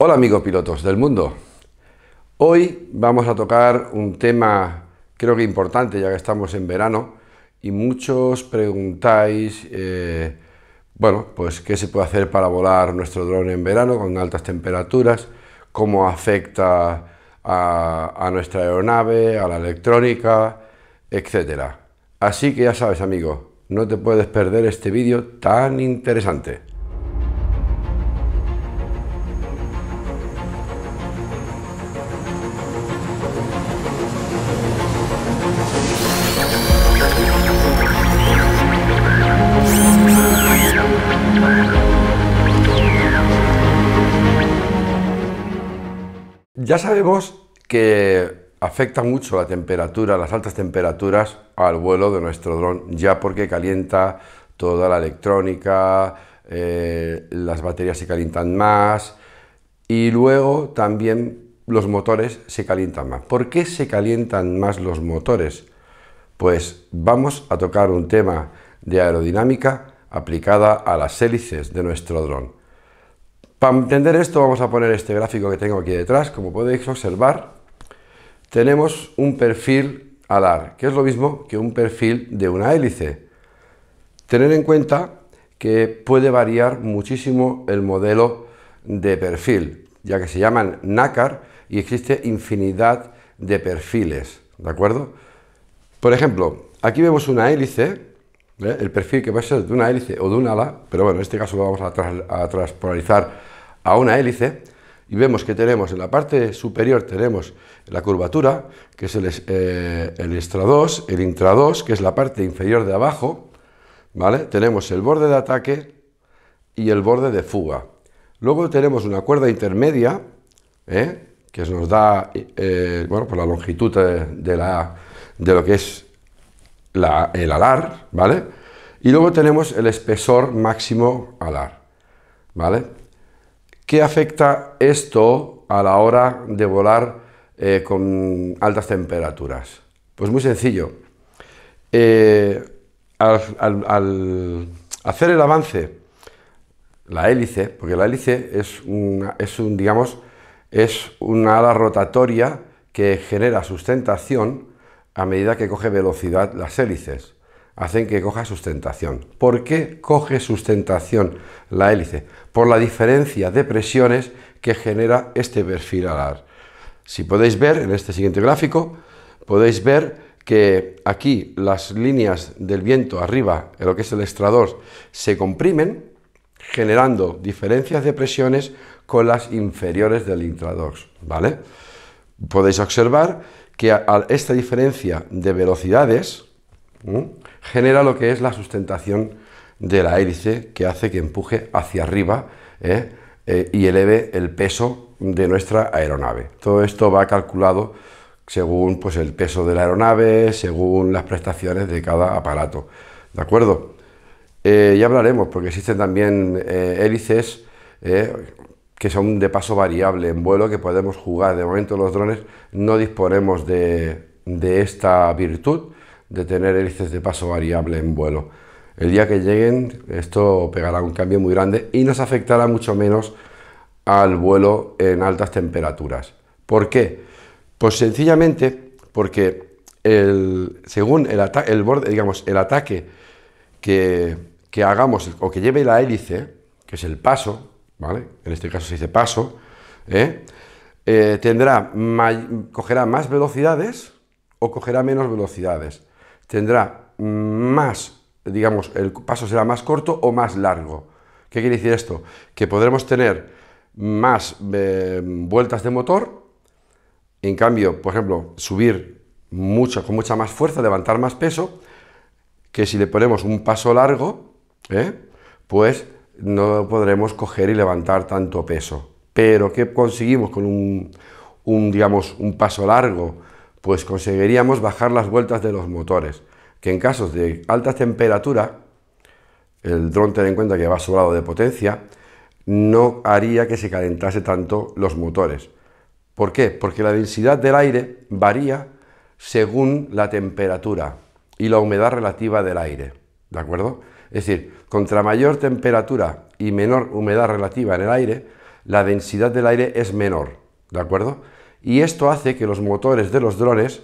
Hola amigos pilotos del mundo. Hoy vamos a tocar un tema creo que importante ya que estamos en verano y muchos preguntáis, eh, bueno, pues qué se puede hacer para volar nuestro dron en verano con altas temperaturas, cómo afecta a, a nuestra aeronave, a la electrónica, etcétera. Así que ya sabes amigo, no te puedes perder este vídeo tan interesante. Ya sabemos que afecta mucho la temperatura, las altas temperaturas al vuelo de nuestro dron, ya porque calienta toda la electrónica, eh, las baterías se calientan más y luego también los motores se calientan más. ¿Por qué se calientan más los motores? Pues vamos a tocar un tema de aerodinámica aplicada a las hélices de nuestro dron. Para entender esto vamos a poner este gráfico que tengo aquí detrás. Como podéis observar, tenemos un perfil alar, que es lo mismo que un perfil de una hélice. Tener en cuenta que puede variar muchísimo el modelo de perfil, ya que se llaman nácar y existe infinidad de perfiles, ¿de acuerdo? Por ejemplo, aquí vemos una hélice el perfil que va a ser de una hélice o de un ala, pero bueno, en este caso lo vamos a, atrás a a una hélice, y vemos que tenemos en la parte superior tenemos la curvatura, que es el, eh, el extra el intra que es la parte inferior de abajo, ¿vale? Tenemos el borde de ataque y el borde de fuga. Luego tenemos una cuerda intermedia, ¿eh? que nos da eh, bueno, por pues la longitud de, la, de lo que es el alar, ¿vale? Y luego tenemos el espesor máximo alar, ¿vale? ¿Qué afecta esto a la hora de volar eh, con altas temperaturas? Pues muy sencillo. Eh, al, hacer el avance, la hélice, porque la hélice es un, digamos, es una ala rotatoria que genera sustentación a medida que coge velocidad las hélices, hacen que coja sustentación. ¿Por qué coge sustentación la hélice? Por la diferencia de presiones que genera este perfil alar. Si podéis ver en este siguiente gráfico, podéis ver que aquí las líneas del viento arriba, en lo que es el extrador, se comprimen, generando diferencias de presiones con las inferiores del intrador. ¿vale? Podéis observar que a, esta diferencia de velocidades genera lo que es la sustentación de la hélice que hace que empuje hacia arriba ¿eh? Eh, y eleve el peso de nuestra aeronave. Todo esto va calculado según pues, el peso de la aeronave, según las prestaciones de cada aparato. ¿De acuerdo? Eh, ya hablaremos, porque existen también hélices que son de paso variable en vuelo que podemos jugar. De momento los drones no disponemos de, esta virtud de tener hélices de paso variable en vuelo. El día que lleguen esto pegará un cambio muy grande y nos afectará mucho menos al vuelo en altas temperaturas. ¿Por qué? Pues sencillamente porque el, según el, digamos, el ataque que, que hagamos o que lleve la hélice, que es el paso, en este caso se dice paso, ¿eh? Eh, tendrá, cogerá más velocidades o cogerá menos velocidades. Tendrá más, digamos, el paso será más corto o más largo. ¿Qué quiere decir esto? Que podremos tener más eh, vueltas de motor, en cambio, por ejemplo, subir mucho, con mucha más fuerza, levantar más peso, que si le ponemos un paso largo, pues no podremos coger y levantar tanto peso. Pero ¿qué conseguimos con un, digamos, un paso largo? Pues conseguiríamos bajar las vueltas de los motores, que en casos de alta temperatura, el dron ten en cuenta que va a su lado de potencia, no haría que se calentase tanto los motores. ¿Por qué? Porque la densidad del aire varía según la temperatura y la humedad relativa del aire. ¿De acuerdo? Es decir, contra mayor temperatura y menor humedad relativa en el aire, la densidad del aire es menor, ¿de acuerdo? Y esto hace que los motores de los drones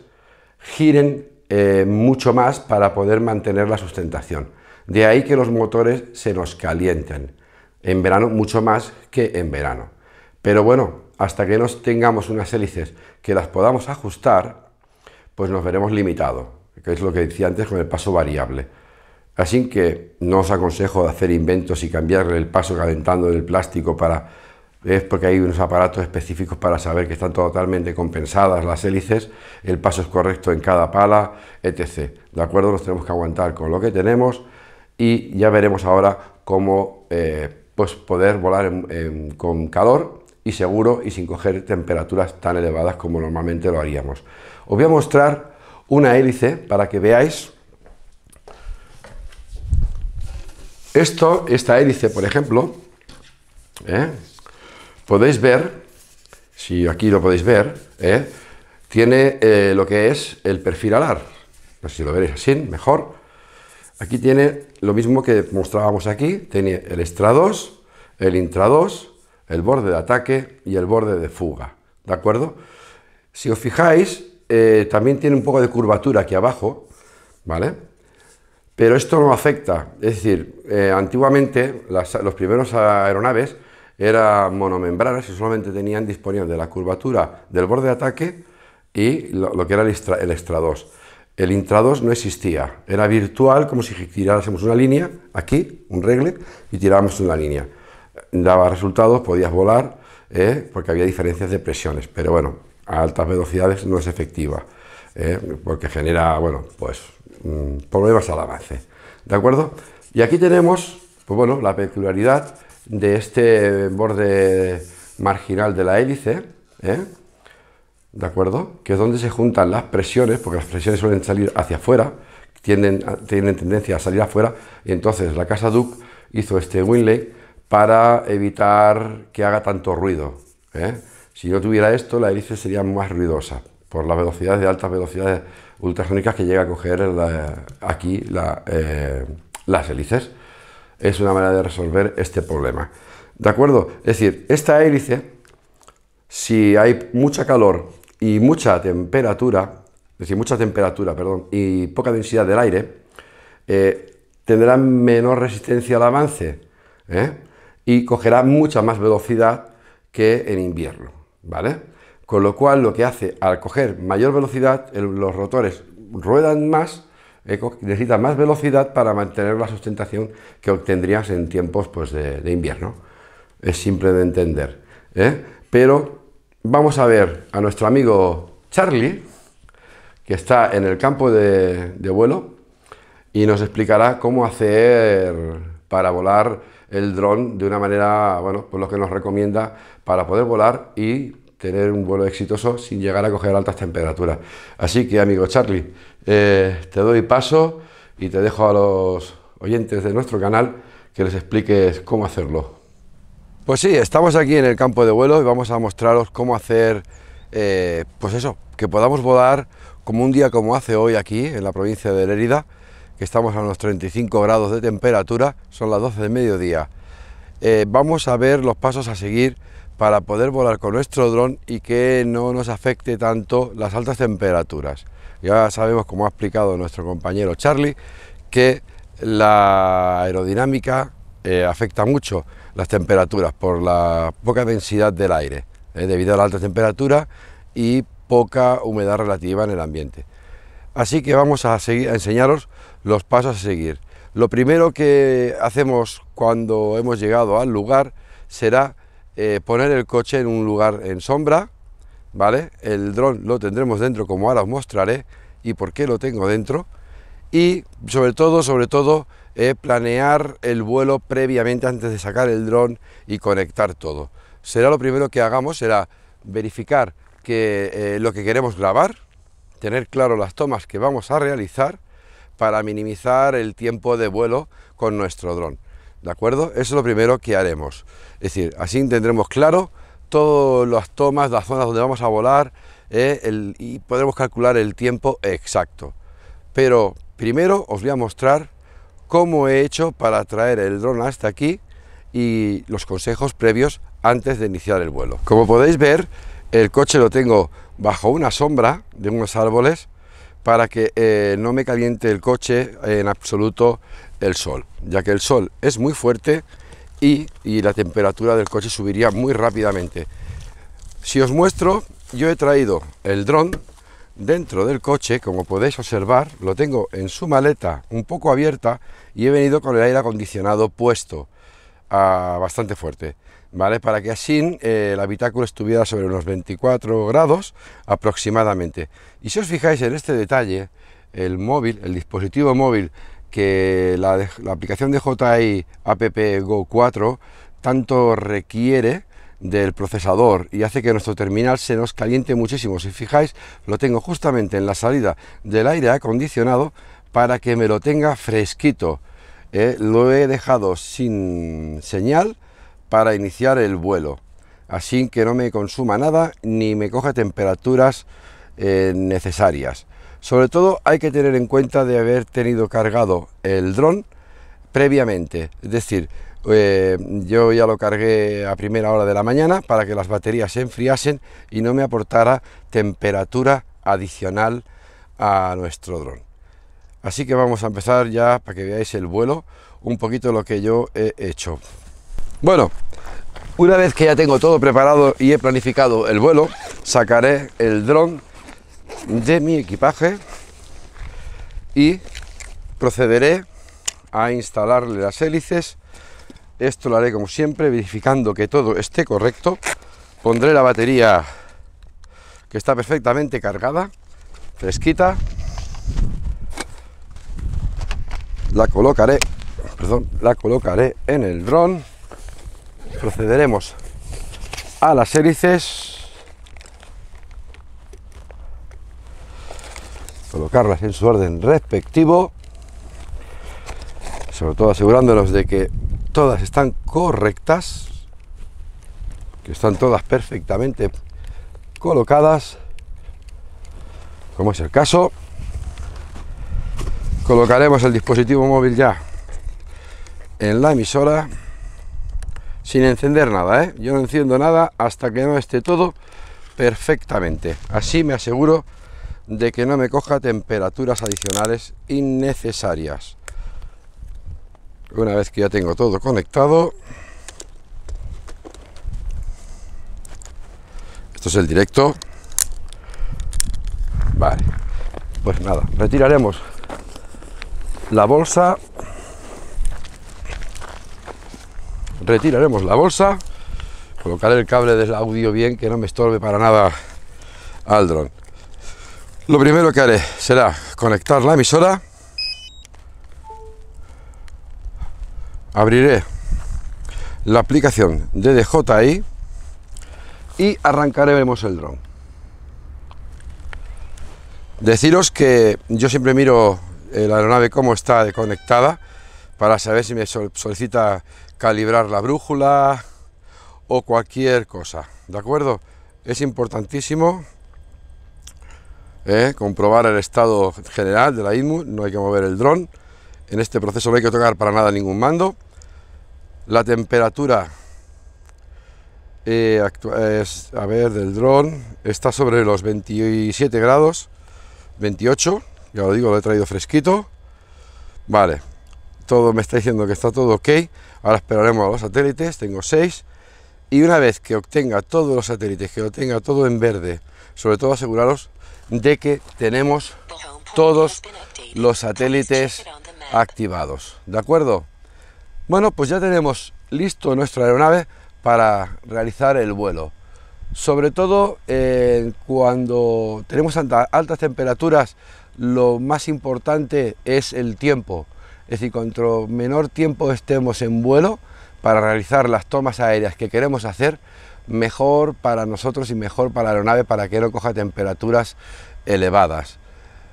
giren eh, mucho más para poder mantener la sustentación. De ahí que los motores se nos calienten en verano mucho más que en verano. Pero bueno, hasta que no tengamos unas hélices que las podamos ajustar, pues nos veremos limitado, que es lo que decía antes con el paso variable. Así que no os aconsejo de hacer inventos y cambiarle el paso calentando el plástico para... Es porque hay unos aparatos específicos para saber que están totalmente compensadas las hélices, el paso es correcto en cada pala, etc. ¿De acuerdo? Nos tenemos que aguantar con lo que tenemos y ya veremos ahora cómo eh, pues, poder volar con calor y seguro y sin coger temperaturas tan elevadas como normalmente lo haríamos. Os voy a mostrar una hélice para que veáis Esto, esta hélice, por ejemplo, ¿eh? podéis ver, si aquí lo podéis ver, ¿eh? tiene eh, lo que es el perfil alar. No sé si lo veréis así, mejor. Aquí tiene lo mismo que mostrábamos aquí, tiene el 2, el intrados, el borde de ataque y el borde de fuga, ¿de acuerdo? Si os fijáis, también tiene un poco de curvatura aquí abajo, ¿vale? Pero esto no afecta, es decir, eh, antiguamente los primeros aeronaves eran monomembranas y solamente tenían disponible la curvatura del borde de ataque y lo, que era el, extra, el intrados 2. El intra 2 no existía, era virtual como si tirásemos una línea, aquí, un reglet, y tirábamos una línea. Daba resultados, podías volar, eh, porque había diferencias de presiones, pero bueno, a altas velocidades no es efectiva, eh, porque genera, bueno, pues Mm, problemas al avance. ¿De acuerdo? Y aquí tenemos, pues bueno, la peculiaridad de este borde marginal de la hélice, ¿eh? ¿de acuerdo? Que es donde se juntan las presiones, porque las presiones suelen salir hacia afuera, tienen, tienen tendencia a salir afuera, y entonces la casa Duke hizo este Winley para evitar que haga tanto ruido. ¿eh? Si no tuviera esto, la hélice sería más ruidosa, por las velocidades de altas velocidades ultrasónicas que llega a coger aquí eh, las hélices. Es una manera de resolver este problema. ¿De acuerdo? Es decir, esta hélice, si hay mucha calor y mucha temperatura, es decir, mucha temperatura, perdón, y poca densidad del aire, eh, tendrá menor resistencia al avance ¿eh? y cogerá mucha más velocidad que en invierno, ¿vale? con lo cual lo que hace al coger mayor velocidad, los rotores ruedan más, eh, necesitan más velocidad para mantener la sustentación que obtendrías en tiempos pues, de, invierno. Es simple de entender. ¿eh? Pero vamos a ver a nuestro amigo Charlie, que está en el campo de, de vuelo, y nos explicará cómo hacer para volar el dron de una manera, bueno, pues lo que nos recomienda para poder volar y tener un vuelo exitoso sin llegar a coger altas temperaturas. Así que, amigo Charlie, eh, te doy paso y te dejo a los oyentes de nuestro canal que les expliques cómo hacerlo. Pues sí, estamos aquí en el campo de vuelo y vamos a mostraros cómo hacer, eh, pues eso, que podamos volar como un día como hace hoy aquí en la provincia de Lérida, que estamos a unos 35 grados de temperatura, son las 12 de mediodía. Eh, vamos a ver los pasos a seguir para poder volar con nuestro dron y que no nos afecte tanto las altas temperaturas. Ya sabemos, como ha explicado nuestro compañero Charlie, que la aerodinámica eh, afecta mucho las temperaturas por la poca densidad del aire, eh, debido a la alta temperatura y poca humedad relativa en el ambiente. Así que vamos a, seguir, a enseñaros los pasos a seguir. Lo primero que hacemos cuando hemos llegado al lugar será eh, poner el coche en un lugar en sombra, ¿vale? El dron lo tendremos dentro como ahora os mostraré y por qué lo tengo dentro. Y sobre todo, sobre todo, eh, planear el vuelo previamente antes de sacar el dron y conectar todo. Será lo primero que hagamos, será verificar que eh, lo que queremos grabar, tener claro las tomas que vamos a realizar para minimizar el tiempo de vuelo con nuestro dron. ¿De acuerdo? Eso es lo primero que haremos. Es decir, así tendremos claro todas las tomas, las zonas donde vamos a volar ¿eh? y podremos calcular el tiempo exacto. Pero primero os voy a mostrar cómo he hecho para traer el dron hasta aquí y los consejos previos antes de iniciar el vuelo. Como podéis ver, el coche lo tengo bajo una sombra de unos árboles para que eh, no me caliente el coche en absoluto el sol, ya que el sol es muy fuerte y, y la temperatura del coche subiría muy rápidamente. Si os muestro, yo he traído el dron dentro del coche, como podéis observar, lo tengo en su maleta un poco abierta y he venido con el aire acondicionado puesto a, ah, bastante fuerte. ¿vale? Para que así el eh, habitáculo estuviera sobre unos 24 grados aproximadamente. Y si os fijáis en este detalle, el móvil, el dispositivo móvil que la, aplicación de JI App Go 4 tanto requiere, del procesador y hace que nuestro terminal se nos caliente muchísimo. Si fijáis, lo tengo justamente en la salida del aire acondicionado para que me lo tenga fresquito. Eh, lo he dejado sin señal para iniciar el vuelo, así que no me consuma nada ni me coja temperaturas eh, necesarias. Sobre todo hay que tener en cuenta de haber tenido cargado el dron previamente, es decir, eh, yo ya lo cargué a primera hora de la mañana para que las baterías se enfriasen y no me aportara temperatura adicional a nuestro dron. Así que vamos a empezar ya para que veáis el vuelo, un poquito lo que yo he hecho. Bueno, una vez que ya tengo todo preparado y he planificado el vuelo, sacaré el dron de mi equipaje y procederé a instalarle las hélices. Esto lo haré como siempre, verificando que todo esté correcto. Pondré la batería que está perfectamente cargada, fresquita. La colocaré, perdón, la colocaré en el dron procederemos a las hélices colocarlas en su orden respectivo sobre todo asegurándonos de que todas están correctas que están todas perfectamente colocadas como es el caso colocaremos el dispositivo móvil ya en la emisora sin encender nada, ¿eh? Yo no enciendo nada hasta que no esté todo perfectamente. Así me aseguro de que no me coja temperaturas adicionales innecesarias. Una vez que ya tengo todo conectado... Esto es el directo. Vale. Pues nada, retiraremos la bolsa retiraremos la bolsa, colocaré el cable del audio bien que no me estorbe para nada al dron. Lo primero que haré será conectar la emisora, abriré la aplicación de DJI y arrancaremos el dron. Deciros que yo siempre miro la aeronave cómo está conectada para saber si me solicita calibrar la brújula o cualquier cosa, ¿de acuerdo? Es importantísimo ¿eh? comprobar el estado general de la IMU, no hay que mover el dron, en este proceso no hay que tocar para nada ningún mando. La temperatura eh, a ver, del dron está sobre los 27 grados, 28, ya lo digo, lo he traído fresquito. Vale, todo me está diciendo que está todo ok. Ahora esperaremos a los satélites, tengo seis, y una vez que obtenga todos los satélites, que lo tenga todo en verde, sobre todo aseguraros de que tenemos todos los satélites activados, ¿de acuerdo? Bueno, pues ya tenemos listo nuestra aeronave para realizar el vuelo. Sobre todo eh, cuando tenemos altas temperaturas, lo más importante es el tiempo. Es decir, cuanto menor tiempo estemos en vuelo para realizar las tomas aéreas que queremos hacer, mejor para nosotros y mejor para la aeronave para que no coja temperaturas elevadas.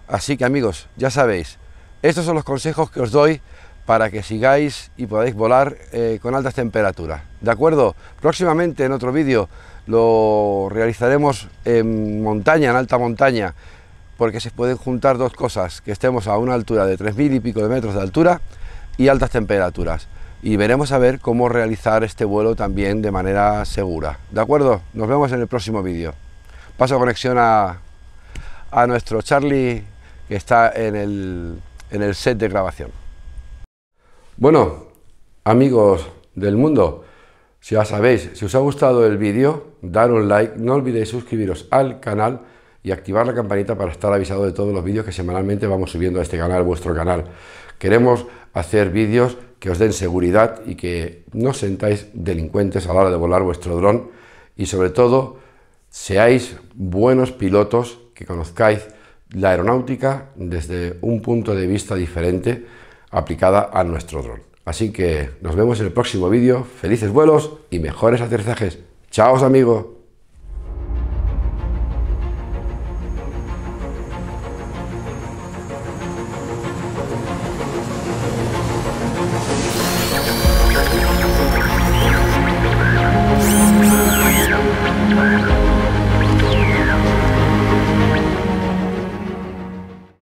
Así que amigos, ya sabéis, estos son los consejos que os doy para que sigáis y podáis volar eh, con altas temperaturas. ¿De acuerdo? Próximamente en otro vídeo lo realizaremos en montaña, en alta montaña, porque se pueden juntar dos cosas, que estemos a una altura de 3.000 y pico de metros de altura y altas temperaturas. Y veremos a ver cómo realizar este vuelo también de manera segura. ¿De acuerdo? Nos vemos en el próximo vídeo. Paso conexión a, nuestro Charlie que está en el, set de grabación. Bueno, amigos del mundo, si ya sabéis, si os ha gustado el vídeo, dar un like, no olvidéis suscribiros al canal y activar la campanita para estar avisado de todos los vídeos que semanalmente vamos subiendo a este canal, vuestro canal. Queremos hacer vídeos que os den seguridad y que no sentáis delincuentes a la hora de volar vuestro dron y sobre todo seáis buenos pilotos, que conozcáis la aeronáutica desde un punto de vista diferente aplicada a nuestro dron. Así que nos vemos en el próximo vídeo, felices vuelos y mejores aterrizajes. ¡Chao amigos!